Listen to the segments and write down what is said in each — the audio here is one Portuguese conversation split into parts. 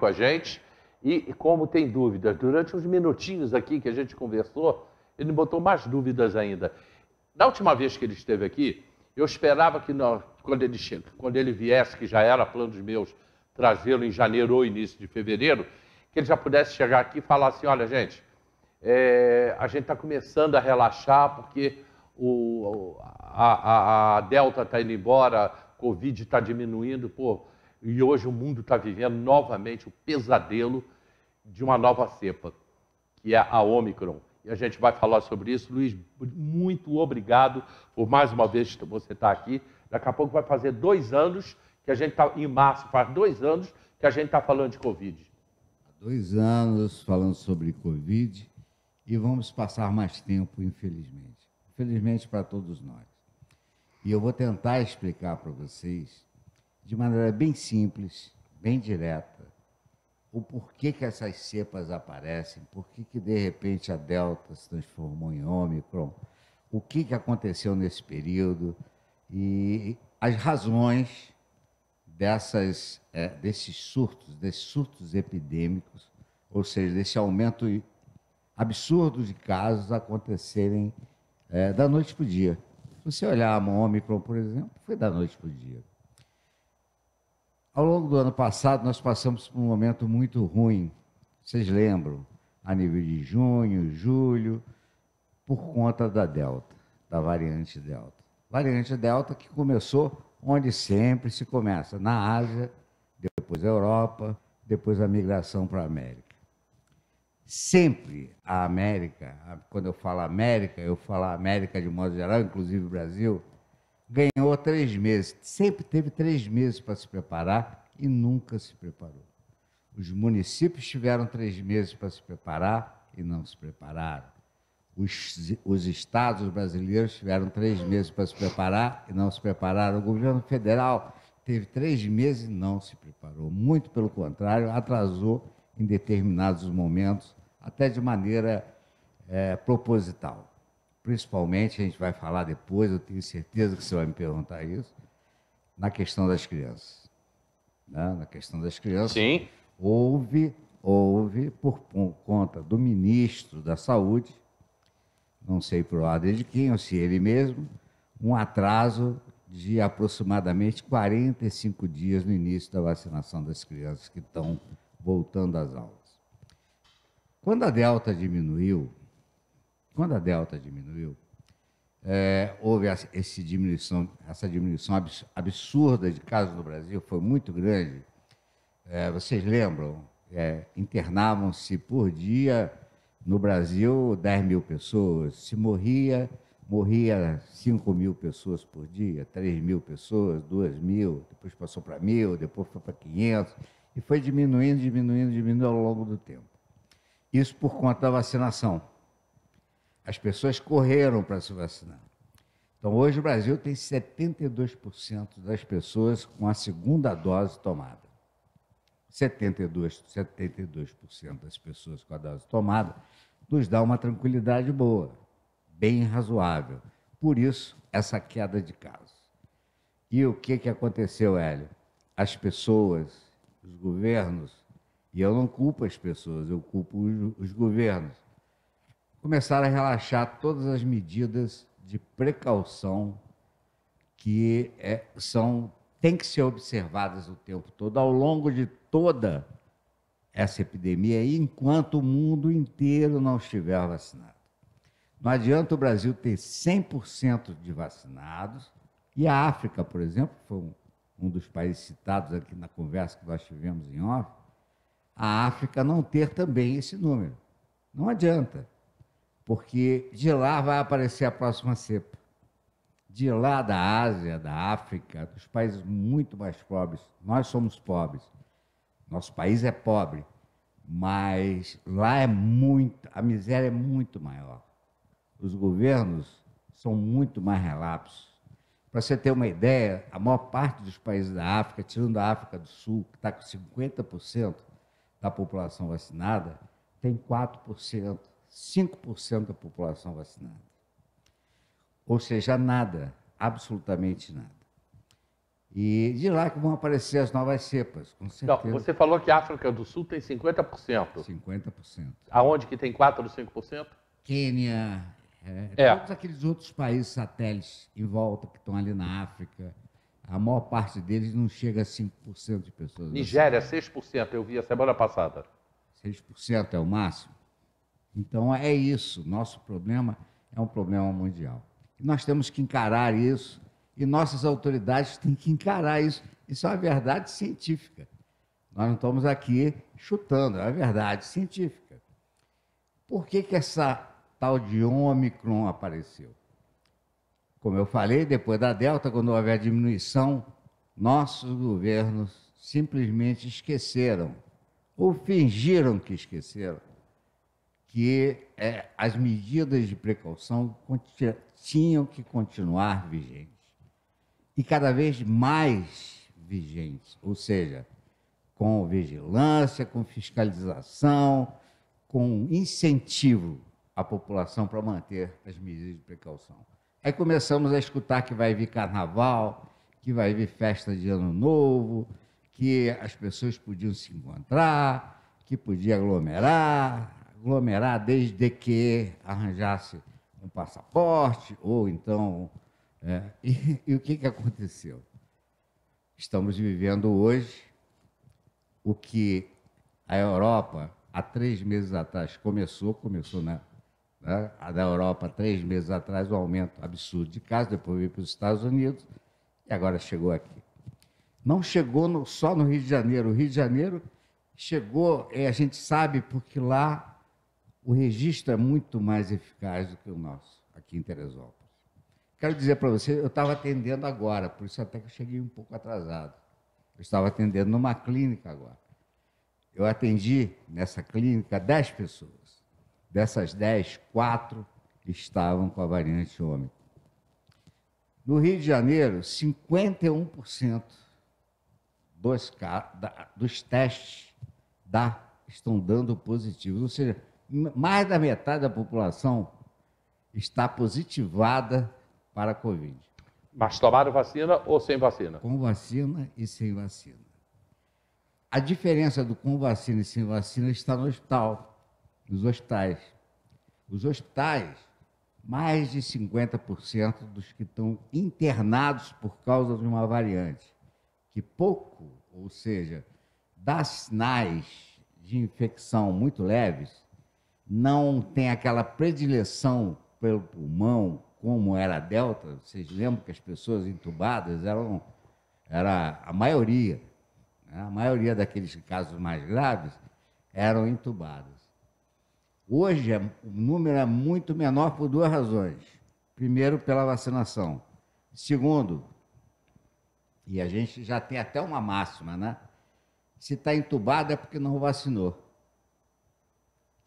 com a gente. E, como tem dúvidas, durante uns minutinhos aqui que a gente conversou, ele botou mais dúvidas ainda. Da última vez que ele esteve aqui, eu esperava que quando, ele chega, quando ele viesse, que já era plano dos meus, trazê-lo em janeiro ou início de fevereiro, que ele já pudesse chegar aqui e falar assim, olha gente, é, a gente está começando a relaxar porque o, a, a, a Delta está indo embora, Covid está diminuindo, pô, e hoje o mundo está vivendo novamente o pesadelo de uma nova cepa, que é a Omicron. E a gente vai falar sobre isso. Luiz, muito obrigado por mais uma vez você estar tá aqui. Daqui a pouco vai fazer dois anos que a gente está, em março, faz dois anos que a gente está falando de Covid. Dois anos falando sobre Covid e vamos passar mais tempo, infelizmente. Infelizmente para todos nós. E eu vou tentar explicar para vocês de maneira bem simples, bem direta, o porquê que essas cepas aparecem, por que, que de repente a Delta se transformou em Ômicron, o que, que aconteceu nesse período e as razões dessas, é, desses surtos, desses surtos epidêmicos, ou seja, desse aumento absurdo de casos acontecerem é, da noite para o dia. Se você olhar a Ômicron, por exemplo, foi da noite para o dia. Ao longo do ano passado, nós passamos por um momento muito ruim. Vocês lembram? A nível de junho, julho, por conta da Delta, da variante Delta. Variante Delta que começou onde sempre se começa, na Ásia, depois a Europa, depois a migração para a América. Sempre a América, quando eu falo América, eu falo América de modo geral, inclusive o Brasil, ganhou três meses. Sempre teve três meses para se preparar e nunca se preparou. Os municípios tiveram três meses para se preparar e não se prepararam. Os, os estados brasileiros tiveram três meses para se preparar e não se prepararam. O governo federal teve três meses e não se preparou. Muito pelo contrário, atrasou em determinados momentos, até de maneira é, proposital principalmente, a gente vai falar depois, eu tenho certeza que você vai me perguntar isso, na questão das crianças. Né? Na questão das crianças. Sim. Houve, houve, por, por conta do ministro da Saúde, não sei por ordem de quem, ou se ele mesmo, um atraso de aproximadamente 45 dias no início da vacinação das crianças que estão voltando às aulas. Quando a delta diminuiu, quando a delta diminuiu, é, houve essa diminuição, essa diminuição absurda de casos no Brasil, foi muito grande. É, vocês lembram? É, Internavam-se por dia no Brasil 10 mil pessoas. Se morria, morria 5 mil pessoas por dia, 3 mil pessoas, 2 mil, depois passou para mil, depois foi para 500, e foi diminuindo, diminuindo, diminuindo ao longo do tempo. Isso por conta da vacinação as pessoas correram para se vacinar. Então, hoje o Brasil tem 72% das pessoas com a segunda dose tomada. 72, 72% das pessoas com a dose tomada nos dá uma tranquilidade boa, bem razoável. Por isso, essa queda de casos. E o que, que aconteceu, Hélio? As pessoas, os governos, e eu não culpo as pessoas, eu culpo os, os governos, começaram a relaxar todas as medidas de precaução que é, são tem que ser observadas o tempo todo ao longo de toda essa epidemia enquanto o mundo inteiro não estiver vacinado. Não adianta o Brasil ter 100% de vacinados e a África, por exemplo, foi um, um dos países citados aqui na conversa que nós tivemos em off, a África não ter também esse número. Não adianta porque de lá vai aparecer a próxima cepa. De lá da Ásia, da África, dos países muito mais pobres. Nós somos pobres. Nosso país é pobre, mas lá é muito, a miséria é muito maior. Os governos são muito mais relapsos. Para você ter uma ideia, a maior parte dos países da África, tirando a África do Sul, que está com 50% da população vacinada, tem 4% 5% da população vacinada. Ou seja, nada, absolutamente nada. E de lá que vão aparecer as novas cepas, com certeza. Não, você falou que a África do Sul tem 50%. 50%. Aonde que tem 4 ou 5%? Quênia, é, é. todos aqueles outros países satélites em volta que estão ali na África. A maior parte deles não chega a 5% de pessoas. Nigéria, 6%, eu vi a semana passada. 6% é o máximo? Então é isso. Nosso problema é um problema mundial. Nós temos que encarar isso e nossas autoridades têm que encarar isso. Isso é uma verdade científica. Nós não estamos aqui chutando, é uma verdade científica. Por que, que essa tal de Omicron apareceu? Como eu falei, depois da Delta, quando houve a diminuição, nossos governos simplesmente esqueceram ou fingiram que esqueceram que é, as medidas de precaução tinham que continuar vigentes e cada vez mais vigentes, ou seja, com vigilância, com fiscalização, com incentivo à população para manter as medidas de precaução. Aí começamos a escutar que vai vir carnaval, que vai vir festa de ano novo, que as pessoas podiam se encontrar, que podia aglomerar, aglomerar desde que arranjasse um passaporte ou então. É, e, e o que, que aconteceu? Estamos vivendo hoje o que a Europa, há três meses atrás, começou, começou na, né, né? a da Europa, três meses atrás, o um aumento absurdo de casos, depois veio para os Estados Unidos e agora chegou aqui. Não chegou no, só no Rio de Janeiro. O Rio de Janeiro chegou, é, a gente sabe porque lá o registro é muito mais eficaz do que o nosso, aqui em Teresópolis. Quero dizer para você, eu estava atendendo agora, por isso até que eu cheguei um pouco atrasado. Eu estava atendendo numa clínica agora. Eu atendi nessa clínica 10 pessoas. Dessas 10, 4 estavam com a variante Ômega. No Rio de Janeiro, 51% dos, dos testes da, estão dando positivos. Ou seja, mais da metade da população está positivada para a Covid. Mas tomaram vacina ou sem vacina? Com vacina e sem vacina. A diferença do com vacina e sem vacina está no hospital, nos hospitais. Os hospitais, mais de 50% dos que estão internados por causa de uma variante, que pouco, ou seja, dá sinais de infecção muito leves, não tem aquela predileção pelo pulmão como era a Delta. Vocês lembram que as pessoas entubadas eram era a maioria, né? a maioria daqueles casos mais graves eram entubadas. Hoje é, o número é muito menor por duas razões. Primeiro, pela vacinação. Segundo, e a gente já tem até uma máxima, né? Se está entubado é porque não vacinou.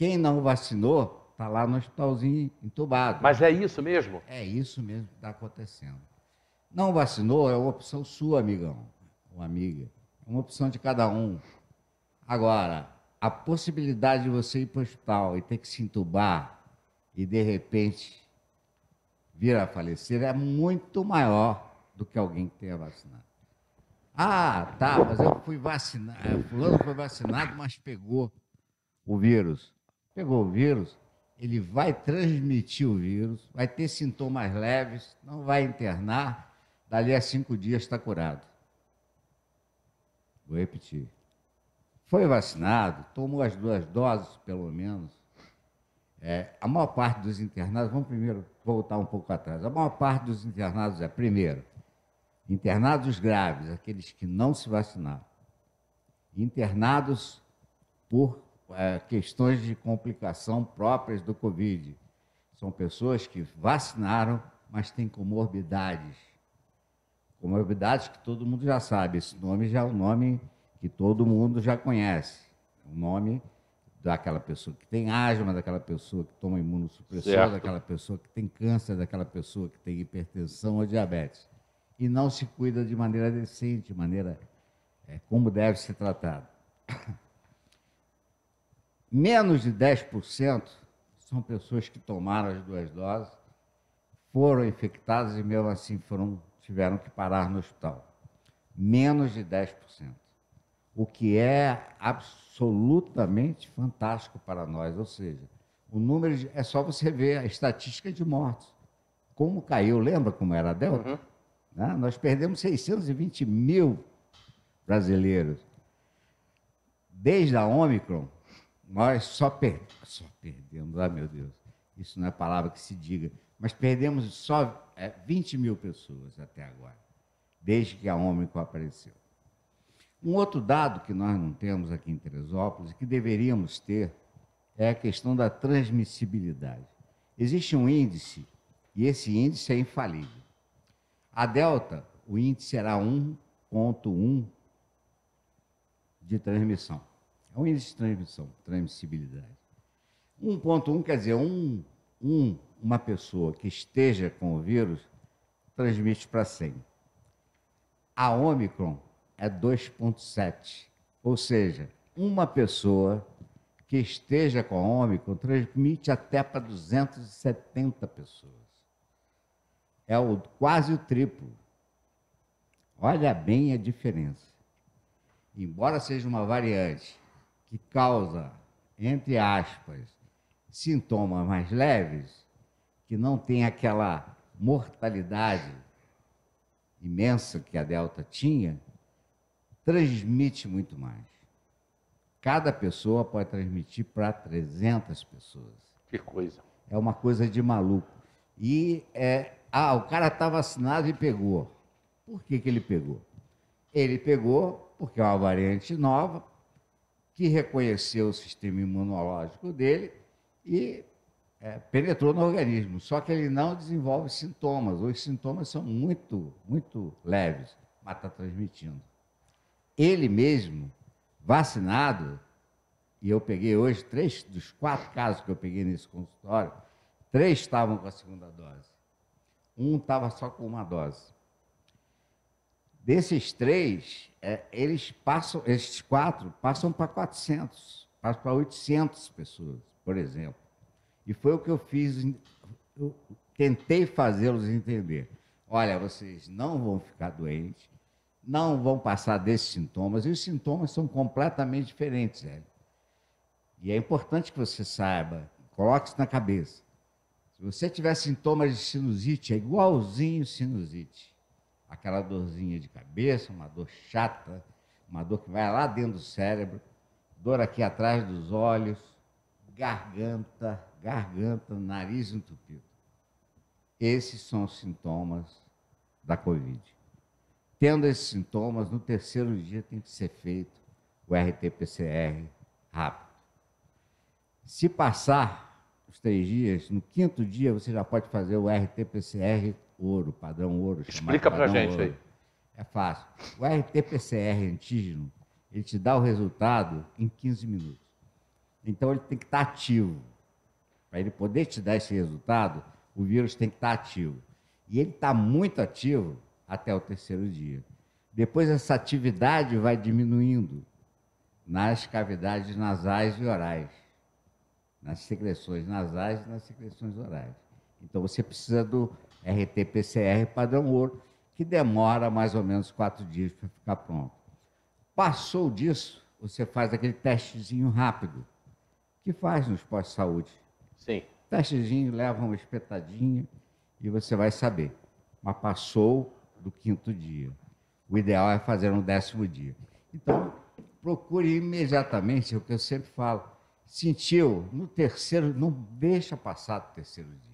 Quem não vacinou está lá no hospitalzinho entubado. Mas é isso mesmo? É isso mesmo que está acontecendo. Não vacinou é uma opção sua, amigão ou amiga. É uma opção de cada um. Agora, a possibilidade de você ir para o hospital e ter que se entubar e, de repente, vir a falecer é muito maior do que alguém que tenha vacinado. Ah, tá, mas eu fui vacinado, fulano foi vacinado, mas pegou o vírus. Pegou o vírus, ele vai transmitir o vírus, vai ter sintomas leves, não vai internar, dali a cinco dias está curado. Vou repetir. Foi vacinado, tomou as duas doses, pelo menos. É, a maior parte dos internados, vamos primeiro voltar um pouco atrás. A maior parte dos internados é, primeiro, internados graves, aqueles que não se vacinaram. Internados por é, questões de complicação próprias do Covid. São pessoas que vacinaram, mas têm comorbidades. Comorbidades que todo mundo já sabe. Esse nome já é um nome que todo mundo já conhece. O é nome daquela pessoa que tem asma, daquela pessoa que toma imunossupressor, certo. daquela pessoa que tem câncer, daquela pessoa que tem hipertensão ou diabetes. E não se cuida de maneira decente, de maneira é, como deve ser tratado menos de 10% são pessoas que tomaram as duas doses, foram infectadas e mesmo assim foram, tiveram que parar no hospital. Menos de 10%. O que é absolutamente fantástico para nós, ou seja, o número de, é só você ver a estatística de mortos. Como caiu, lembra como era a Delta? Uhum. Né? Nós perdemos 620 mil brasileiros. Desde a Omicron, nós só, per... só perdemos, ah, meu Deus, isso não é palavra que se diga, mas perdemos só 20 é, mil pessoas até agora, desde que a Ômicron apareceu. Um outro dado que nós não temos aqui em Teresópolis, que deveríamos ter, é a questão da transmissibilidade. Existe um índice, e esse índice é infalível. A delta, o índice será 1.1 de transmissão. É um índice de transmissão, transmissibilidade. 1.1 quer dizer, um, um, uma pessoa que esteja com o vírus transmite para 100. A Omicron é 2.7, ou seja, uma pessoa que esteja com a Omicron transmite até para 270 pessoas. É o, quase o triplo. Olha bem a diferença. Embora seja uma variante que causa, entre aspas, sintomas mais leves, que não tem aquela mortalidade imensa que a Delta tinha, transmite muito mais. Cada pessoa pode transmitir para 300 pessoas. Que coisa. É uma coisa de maluco. E, é, ah, o cara está vacinado e pegou. Por que, que ele pegou? Ele pegou porque é uma variante nova, que reconheceu o sistema imunológico dele e é, penetrou no organismo. Só que ele não desenvolve sintomas. Os sintomas são muito, muito leves, mas está transmitindo. Ele mesmo, vacinado, e eu peguei hoje três dos quatro casos que eu peguei nesse consultório, três estavam com a segunda dose. Um estava só com uma dose. Desses três, é, eles passam, esses quatro passam para 400, passam para 800 pessoas, por exemplo. E foi o que eu fiz, eu tentei fazê-los entender. Olha, vocês não vão ficar doentes, não vão passar desses sintomas, e os sintomas são completamente diferentes, Hélio. E é importante que você saiba, coloque isso na cabeça. Se você tiver sintomas de sinusite, é igualzinho sinusite aquela dorzinha de cabeça, uma dor chata, uma dor que vai lá dentro do cérebro, dor aqui atrás dos olhos, garganta, garganta, nariz entupido. Esses são os sintomas da Covid. Tendo esses sintomas, no terceiro dia tem que ser feito o RT-PCR rápido. Se passar os três dias, no quinto dia você já pode fazer o RT-PCR ouro, padrão ouro. Explica para gente ouro. aí. É fácil. O RT-PCR antígeno, ele te dá o resultado em 15 minutos. Então ele tem que estar tá ativo. Para ele poder te dar esse resultado, o vírus tem que estar tá ativo. E ele está muito ativo até o terceiro dia. Depois essa atividade vai diminuindo nas cavidades nasais e orais, nas secreções nasais e nas secreções orais. Então você precisa do RT-PCR padrão ouro, que demora mais ou menos quatro dias para ficar pronto. Passou disso, você faz aquele testezinho rápido, que faz nos pós-saúde. Sim. Testezinho, leva uma espetadinha e você vai saber. Mas passou do quinto dia. O ideal é fazer no décimo dia. Então, procure imediatamente, é o que eu sempre falo. Sentiu no terceiro, não deixa passar do terceiro dia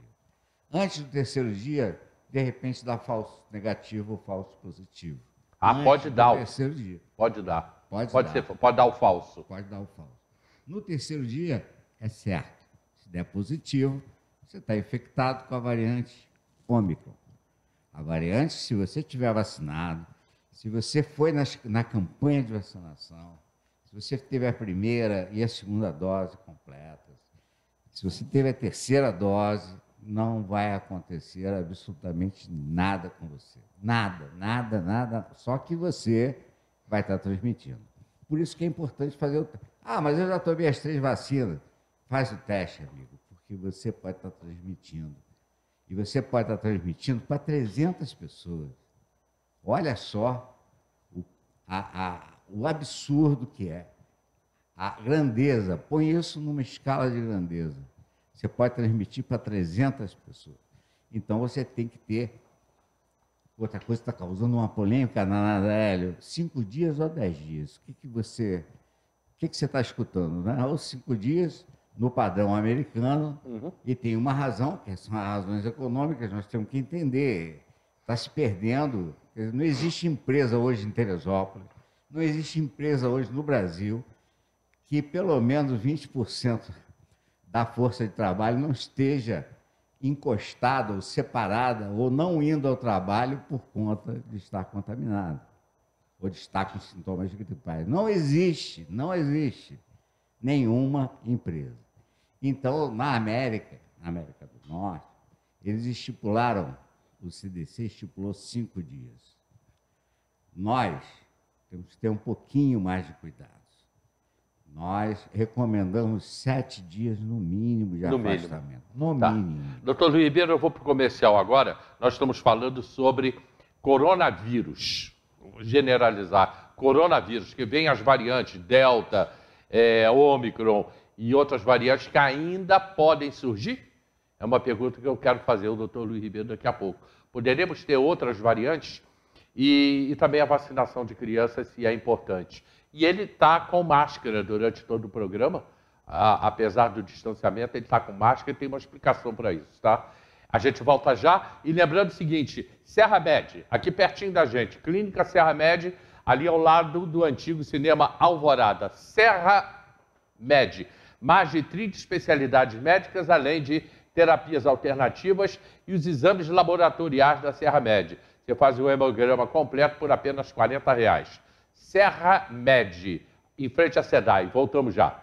antes do terceiro dia, de repente dá falso negativo ou falso positivo. Ah, antes pode dar. No terceiro dia. Pode dar. Pode, pode dar. Ser, pode dar o falso. Pode dar o falso. No terceiro dia, é certo. Se der positivo, você está infectado com a variante Ômicron. A variante, se você tiver vacinado, se você foi nas, na campanha de vacinação, se você teve a primeira e a segunda dose completas, se você teve a terceira dose, não vai acontecer absolutamente nada com você. Nada, nada, nada. Só que você vai estar transmitindo. Por isso que é importante fazer o Ah, mas eu já tomei as três vacinas. Faz o teste, amigo, porque você pode estar transmitindo. E você pode estar transmitindo para 300 pessoas. Olha só o, a, a, o absurdo que é. A grandeza, põe isso numa escala de grandeza você pode transmitir para 300 pessoas. Então você tem que ter. Outra coisa está causando uma polêmica, Nanadélio. Cinco dias ou dez dias? O que, que você. O que, que você está escutando? Né? Os cinco dias no padrão americano, uhum. e tem uma razão, que são as razões econômicas, nós temos que entender. Está se perdendo. Não existe empresa hoje em Teresópolis, não existe empresa hoje no Brasil que pelo menos 20% da força de trabalho não esteja encostada ou separada ou não indo ao trabalho por conta de estar contaminado ou de estar com sintomas gripais. Não existe, não existe nenhuma empresa. Então, na América, na América do Norte, eles estipularam, o CDC estipulou cinco dias. Nós temos que ter um pouquinho mais de cuidado nós recomendamos sete dias no mínimo de no afastamento. Mínimo. No tá. mínimo. Doutor Luiz Ribeiro, eu vou para o comercial agora. Nós estamos falando sobre coronavírus, generalizar. Coronavírus, que vem as variantes Delta, é, e outras variantes que ainda podem surgir? É uma pergunta que eu quero fazer ao doutor Luiz Ribeiro daqui a pouco. Poderemos ter outras variantes? E, e também a vacinação de crianças, se é importante. E ele está com máscara durante todo o programa, a, apesar do distanciamento, ele está com máscara e tem uma explicação para isso, tá? A gente volta já. E lembrando o seguinte: Serra Med, aqui pertinho da gente, Clínica Serra Med, ali ao lado do antigo cinema Alvorada. Serra Med, mais de 30 especialidades médicas, além de terapias alternativas e os exames laboratoriais da Serra Med. Você faz o hemograma completo por apenas R$ 40 reais. Serra Med, em frente à SEDAI. Voltamos já.